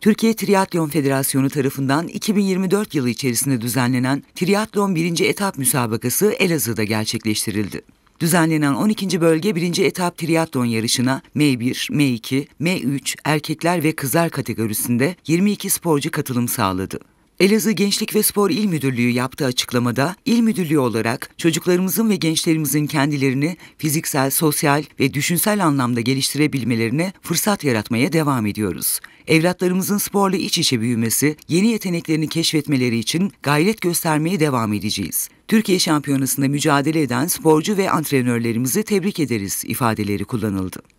Türkiye Triatlon Federasyonu tarafından 2024 yılı içerisinde düzenlenen Triatlon 1. Etap Müsabakası Elazığ'da gerçekleştirildi. Düzenlenen 12. bölge 1. etap triatlon yarışına M1, M2, M3 erkekler ve kızlar kategorisinde 22 sporcu katılım sağladı. Elazığ Gençlik ve Spor İl Müdürlüğü yaptığı açıklamada, il müdürlüğü olarak çocuklarımızın ve gençlerimizin kendilerini fiziksel, sosyal ve düşünsel anlamda geliştirebilmelerine fırsat yaratmaya devam ediyoruz. Evlatlarımızın sporla iç içe büyümesi, yeni yeteneklerini keşfetmeleri için gayret göstermeye devam edeceğiz. Türkiye Şampiyonası'nda mücadele eden sporcu ve antrenörlerimizi tebrik ederiz ifadeleri kullanıldı.